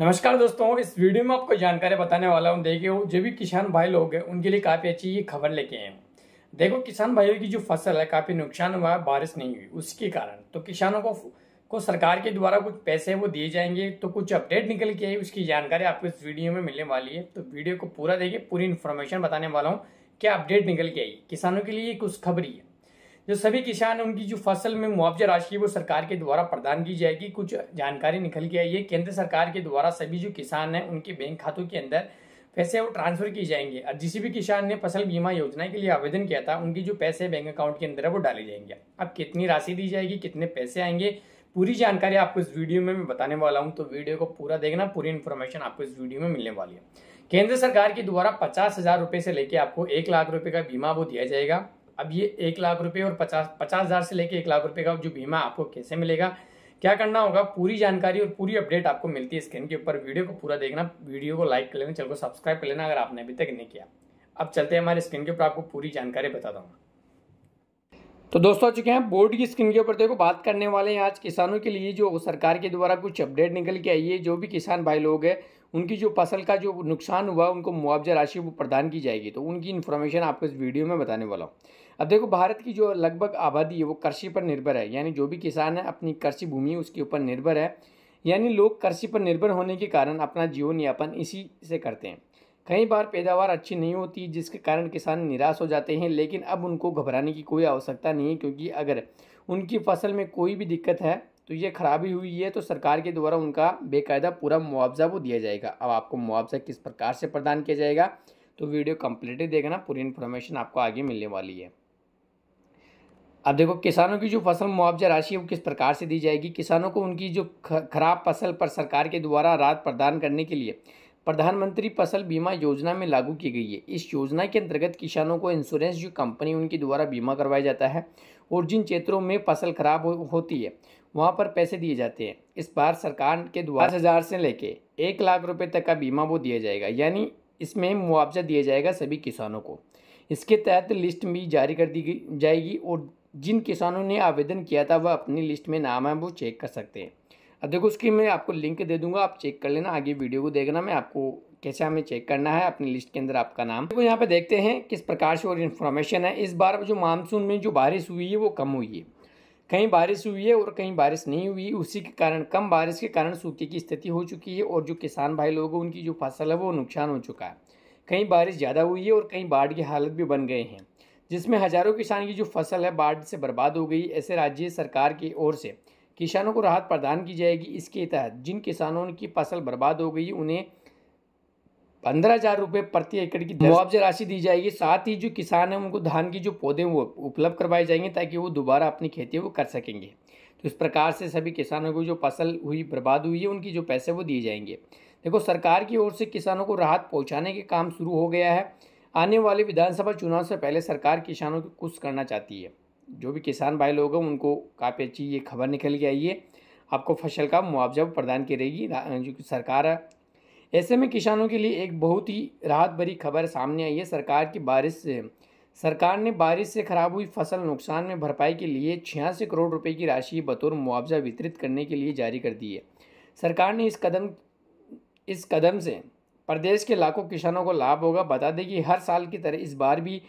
नमस्कार दोस्तों इस वीडियो में आपको जानकारी बताने वाला हूँ देखिए वो जो भी किसान भाई लोग हैं उनके लिए काफ़ी अच्छी ये खबर लेके आए देखो किसान भाइयों की जो फसल है काफ़ी नुकसान हुआ है बारिश नहीं हुई उसके कारण तो किसानों को को सरकार के द्वारा कुछ पैसे वो दिए जाएंगे तो कुछ अपडेट निकल के आई उसकी जानकारी आपको इस वीडियो में मिलने वाली है तो वीडियो को पूरा देखिए पूरी इन्फॉर्मेशन बताने वाला हूँ क्या अपडेट निकल के आई किसानों के लिए कुछ खबरी है जो सभी किसान उनकी जो फसल में मुआवजा राशि वो सरकार के द्वारा प्रदान की जाएगी कुछ जानकारी निकल के आई है केंद्र सरकार के द्वारा सभी जो किसान हैं उनके बैंक खातों के अंदर पैसे वो ट्रांसफर किए जाएंगे और जिस भी किसान ने फसल बीमा योजना के लिए आवेदन किया था उनकी जो पैसे बैंक अकाउंट के अंदर है वो डाले जाएंगे अब कितनी राशि दी जाएगी कितने पैसे आएंगे पूरी जानकारी आपको इस वीडियो में मैं बताने वाला हूं तो वीडियो को पूरा देखना पूरी इन्फॉर्मेशन आपको इस वीडियो में मिलने वाली है केंद्र सरकार के द्वारा पचास हजार रुपए से लेकर आपको एक लाख रुपए का बीमा वो दिया जाएगा अब ये एक लाख रुपए और पचास पचास हज़ार से लेके एक लाख रुपए का जो बीमा आपको कैसे मिलेगा क्या करना होगा पूरी जानकारी और पूरी अपडेट आपको मिलती है स्क्रीन के ऊपर वीडियो को पूरा देखना वीडियो को लाइक कर लेना चैनल को सब्सक्राइब कर लेना अगर आपने अभी तक नहीं किया अब चलते हैं हमारे स्क्रीन के ऊपर आपको पूरी जानकारी बता दूंगा तो दोस्तों आ चुके हैं बोर्ड की स्क्रीन के ऊपर देखो बात करने वाले हैं आज किसानों के लिए जो सरकार के द्वारा कुछ अपडेट निकल के आई है जो भी किसान भाई लोग हैं उनकी जो फसल का जो नुकसान हुआ उनको मुआवजा राशि वो प्रदान की जाएगी तो उनकी इन्फॉर्मेशन आपको इस वीडियो में बताने वाला हूँ अब देखो भारत की जो लगभग आबादी है वो कृषि पर निर्भर है यानी जो भी किसान है अपनी कृषि भूमि उसके ऊपर निर्भर है यानी लोग कृषि पर निर्भर होने के कारण अपना जीवन यापन इसी से करते हैं कई बार पैदावार अच्छी नहीं होती जिसके कारण किसान निराश हो जाते हैं लेकिन अब उनको घबराने की कोई आवश्यकता नहीं है क्योंकि अगर उनकी फसल में कोई भी दिक्कत है तो ये खराबी हुई है तो सरकार के द्वारा उनका बेकायदा पूरा मुआवजा वो दिया जाएगा अब आपको मुआवजा किस प्रकार से प्रदान किया जाएगा तो वीडियो कम्प्लीटली देखना पूरी इन्फॉर्मेशन आपको आगे मिलने वाली है अब देखो किसानों की जो फसल मुआवजा राशि है वो किस प्रकार से दी जाएगी किसानों को उनकी जो खराब फसल पर सरकार के द्वारा राहत प्रदान करने के लिए प्रधानमंत्री फसल बीमा योजना में लागू की गई है इस योजना के अंतर्गत किसानों को इंश्योरेंस जो कंपनी उनके द्वारा बीमा करवाया जाता है और जिन क्षेत्रों में फसल खराब हो, होती है वहाँ पर पैसे दिए जाते हैं इस बार सरकार के द्वारा हज़ार से लेके एक लाख रुपए तक का बीमा वो दिया जाएगा यानी इसमें मुआवजा दिया जाएगा सभी किसानों को इसके तहत लिस्ट भी जारी कर दी जाएगी और जिन किसानों ने आवेदन किया था वह अपनी लिस्ट में नाम है वो चेक कर सकते हैं अब देखो उसकी मैं आपको लिंक दे दूंगा आप चेक कर लेना आगे वीडियो को देखना मैं आपको कैसे हमें चेक करना है अपनी लिस्ट के अंदर आपका नाम देखो यहाँ पे देखते हैं किस प्रकार से और इन्फॉर्मेशन है इस बार जो मानसून में जो बारिश हुई है वो कम हुई है कहीं बारिश हुई है और कहीं बारिश नहीं हुई उसी के कारण कम बारिश के कारण सूखे की स्थिति हो चुकी है और जो किसान भाई लोग हैं उनकी जो फसल है वो नुकसान हो चुका है कहीं बारिश ज़्यादा हुई है और कहीं बाढ़ की हालत भी बन गए हैं जिसमें हज़ारों किसान की जो फसल है बाढ़ से बर्बाद हो गई ऐसे राज्य सरकार की ओर से किसानों को राहत प्रदान की जाएगी इसके तहत जिन किसानों की फसल बर्बाद हो गई उन्हें पंद्रह हज़ार रुपये प्रति एकड़ की मुआवजा राशि दी जाएगी साथ ही जो किसान हैं उनको धान की जो पौधे वो उपलब्ध करवाए जाएंगे ताकि वो दोबारा अपनी खेती वो कर सकेंगे तो इस प्रकार से सभी किसानों को जो फसल हुई बर्बाद हुई है उनकी जो पैसे वो दिए जाएंगे देखो सरकार की ओर से किसानों को राहत पहुँचाने के काम शुरू हो गया है आने वाले विधानसभा चुनाव से पहले सरकार किसानों को खुश करना चाहती है जो भी किसान भाई लोग हैं उनको काफ़ी अच्छी ये खबर निकल के आई है आपको फसल का मुआवजा प्रदान की रहेगी जो कि सरकार है ऐसे में किसानों के लिए एक बहुत ही राहत भरी खबर सामने आई है सरकार की बारिश से सरकार ने बारिश से खराब हुई फसल नुकसान में भरपाई के लिए छियासी करोड़ रुपए की राशि बतौर मुआवजा वितरित करने के लिए जारी कर दी है सरकार ने इस कदम इस कदम से प्रदेश के लाखों किसानों को लाभ होगा बता दें कि हर साल की तरह इस बार भी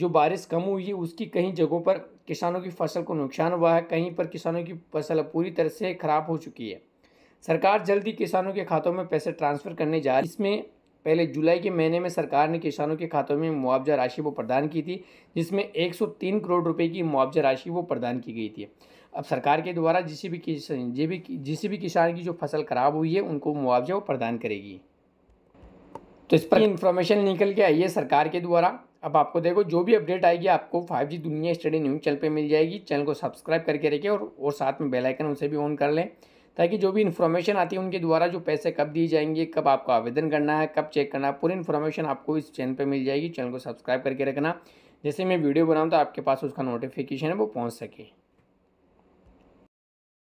जो बारिश कम हुई है उसकी कई जगहों पर किसानों की फसल को नुकसान हुआ है कहीं पर किसानों की फसल पूरी तरह से खराब हो चुकी है सरकार जल्दी किसानों के खातों में पैसे ट्रांसफ़र करने जा रही है इसमें पहले जुलाई के महीने में सरकार ने किसानों के खातों में मुआवजा राशि वो प्रदान की थी जिसमें 103 करोड़ रुपए की मुआवजा राशि वो प्रदान की गई थी अब सरकार के द्वारा जिस भी किसान भी जिस भी किसान की जो फसल खराब हुई है उनको मुआवजा वो प्रदान करेगी तो इस पर इन्फॉर्मेशन निकल के आई है सरकार के द्वारा अब आपको देखो जो भी अपडेट आएगी आपको फाइव जी दुनिया स्टडी न्यूज़ चैनल पर मिल जाएगी चैनल को सब्सक्राइब करके रखें और, और साथ में बेलाइकन उसे भी ऑन कर लें ताकि जो भी इन्फॉर्मेशन आती है उनके द्वारा जो पैसे कब दिए जाएंगे कब आपको आवेदन करना है कब चेक करना है पूरी इन्फॉर्मेशन आपको इस चैनल पर मिल जाएगी चैनल को सब्सक्राइब करके रखना जैसे मैं वीडियो बनाऊँ तो आपके पास उसका नोटिफिकेशन है वो पहुँच सके